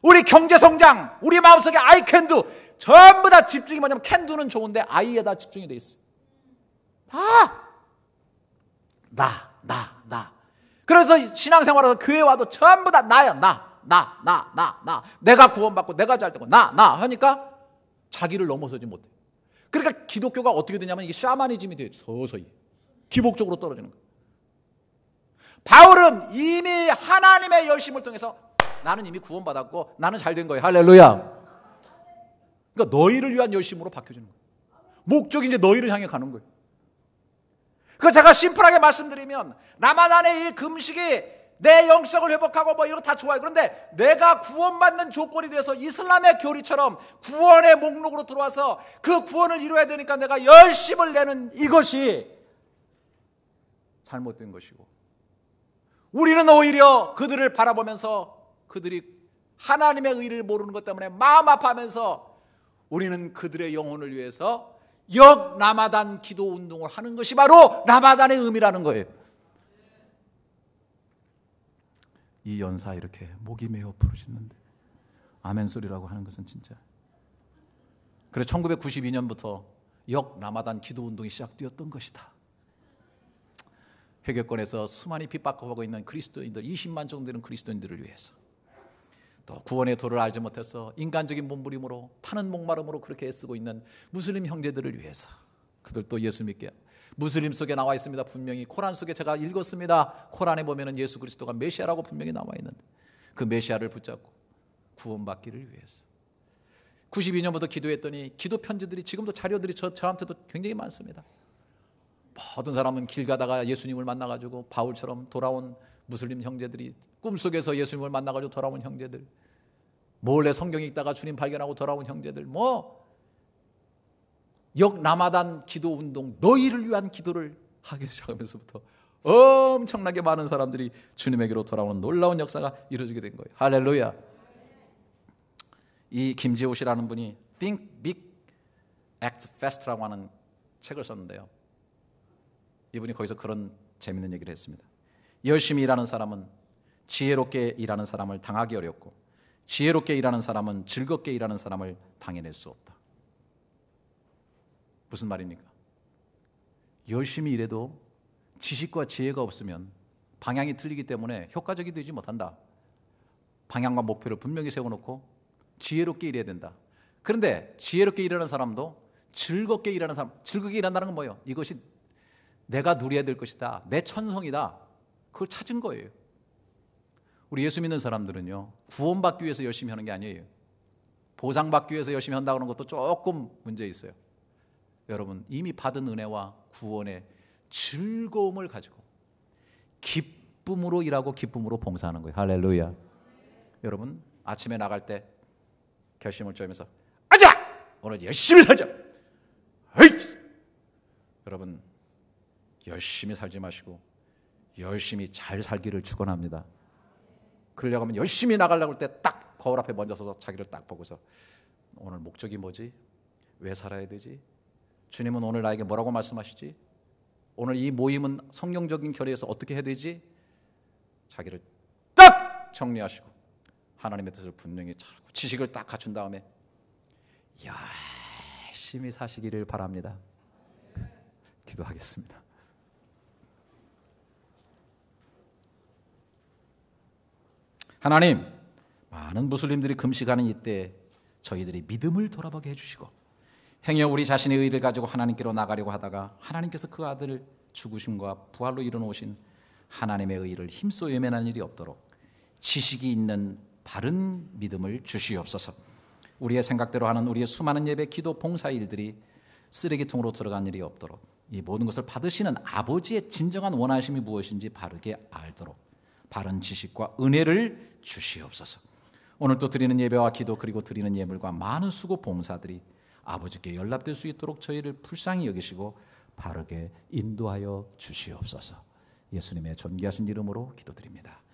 우리 경제 성장, 우리 마음속에 아이 캔두 전부 다 집중이 뭐냐면 캔두는 좋은데 아이에다 집중이 돼 있어. 요다 나, 나, 나. 그래서 신앙생활에서 교회 와도 전부 다 나야, 나, 나, 나, 나, 나. 내가 구원받고 내가 잘 되고 나, 나 하니까 자기를 넘어서지 못해. 그러니까 기독교가 어떻게 되냐면 이게 샤머니즘이 돼요 서서히 기복적으로 떨어지는 거예요 바울은 이미 하나님의 열심을 통해서 나는 이미 구원받았고 나는 잘 된 거예요. 할렐루야. 그러니까 너희를 위한 열심으로 바뀌어지는 거예요. 목적이 이제 너희를 향해 가는 거예요. 그 제가 심플하게 말씀드리면 나만안의 이 금식이 내 영성을 회복하고 뭐 이런 거 다 좋아요. 그런데 내가 구원받는 조건이 돼서 이슬람의 교리처럼 구원의 목록으로 들어와서 그 구원을 이루어야 되니까 내가 열심을 내는 이것이 잘못된 것이고 우리는 오히려 그들을 바라보면서 그들이 하나님의 의를 모르는 것 때문에 마음 아파하면서 우리는 그들의 영혼을 위해서 역나마단 기도 운동을 하는 것이 바로 나마단의 의미라는 거예요. 이 연사 이렇게 목이 메어 부르짖는데 아멘 소리라고 하는 것은 진짜. 그래 1992년부터 역나마단 기도 운동이 시작되었던 것이다. 해결권에서 수많이 핍박하고 있는 그리스도인들 20만 정도 되는 그리스도인들을 위해서 또 구원의 도를 알지 못해서 인간적인 몸부림으로 타는 목마름으로 그렇게 애쓰고 있는 무슬림 형제들을 위해서 그들도 예수 믿게 무슬림 속에 나와 있습니다. 분명히 코란 속에 제가 읽었습니다. 코란에 보면은 예수 그리스도가 메시아라고 분명히 나와 있는데 그 메시아를 붙잡고 구원받기를 위해서 92년부터 기도했더니 기도 편지들이 지금도 자료들이 저, 저한테도 굉장히 많습니다. 모든 사람은 길 가다가 예수님을 만나가지고 바울처럼 돌아온 무슬림 형제들이 꿈속에서 예수님을 만나가지고 돌아온 형제들 몰래 성경 읽다가 주님 발견하고 돌아온 형제들 뭐역남아단 기도 운동 너희를 위한 기도를 하기 시작하면서부터 엄청나게 많은 사람들이 주님에게로 돌아오는 놀라운 역사가 이루어지게 된 거예요. 할렐루야. 이김지우 씨라는 분이 Think Big Act Fast라고 하는 책을 썼는데요. 이분이 거기서 그런 재밌는 얘기를 했습니다. 열심히 일하는 사람은 지혜롭게 일하는 사람을 당하기 어렵고 지혜롭게 일하는 사람은 즐겁게 일하는 사람을 당해낼 수 없다. 무슨 말입니까? 열심히 일해도 지식과 지혜가 없으면 방향이 틀리기 때문에 효과적이 되지 못한다. 방향과 목표를 분명히 세워놓고 지혜롭게 일해야 된다. 그런데 지혜롭게 일하는 사람도 즐겁게 일하는 사람, 즐겁게 일한다는 건 뭐예요? 이것이 내가 누려야 될 것이다. 내 천성이다. 그걸 찾은 거예요. 우리 예수 믿는 사람들은요. 구원받기 위해서 열심히 하는 게 아니에요. 보상받기 위해서 열심히 한다고 하는 것도 조금 문제 있어요. 여러분, 이미 받은 은혜와 구원의 즐거움을 가지고 기쁨으로 일하고 기쁨으로 봉사하는 거예요. 할렐루야. 여러분, 아침에 나갈 때 결심을 쪼면서 아자! 오늘 열심히 살자. 헤이! 여러분, 열심히 살지 마시고 열심히 잘 살기를 축원합니다. 그러려고 하면 열심히 나가려고 할 때 딱 거울 앞에 먼저 서서 자기를 딱 보고서 오늘 목적이 뭐지? 왜 살아야 되지? 주님은 오늘 나에게 뭐라고 말씀하시지? 오늘 이 모임은 성경적인 결의에서 어떻게 해야 되지? 자기를 딱 정리하시고 하나님의 뜻을 분명히 잘 지식을 딱 갖춘 다음에 열심히 사시기를 바랍니다. 기도하겠습니다. 하나님, 많은 무슬림들이 금식하는 이때 저희들이 믿음을 돌아보게 해주시고 행여 우리 자신의 의를 가지고 하나님께로 나가려고 하다가 하나님께서 그 아들을 죽으심과 부활로 일어놓으신 하나님의 의를 힘써 외면할 일이 없도록 지식이 있는 바른 믿음을 주시옵소서. 우리의 생각대로 하는 우리의 수많은 예배, 기도, 봉사 일들이 쓰레기통으로 들어간 일이 없도록 이 모든 것을 받으시는 아버지의 진정한 원하심이 무엇인지 바르게 알도록 바른 지식과 은혜를 주시옵소서. 오늘 또 드리는 예배와 기도 그리고 드리는 예물과 많은 수고 봉사들이 아버지께 연락될 수 있도록 저희를 불쌍히 여기시고 바르게 인도하여 주시옵소서. 예수님의 존귀하신 이름으로 기도드립니다.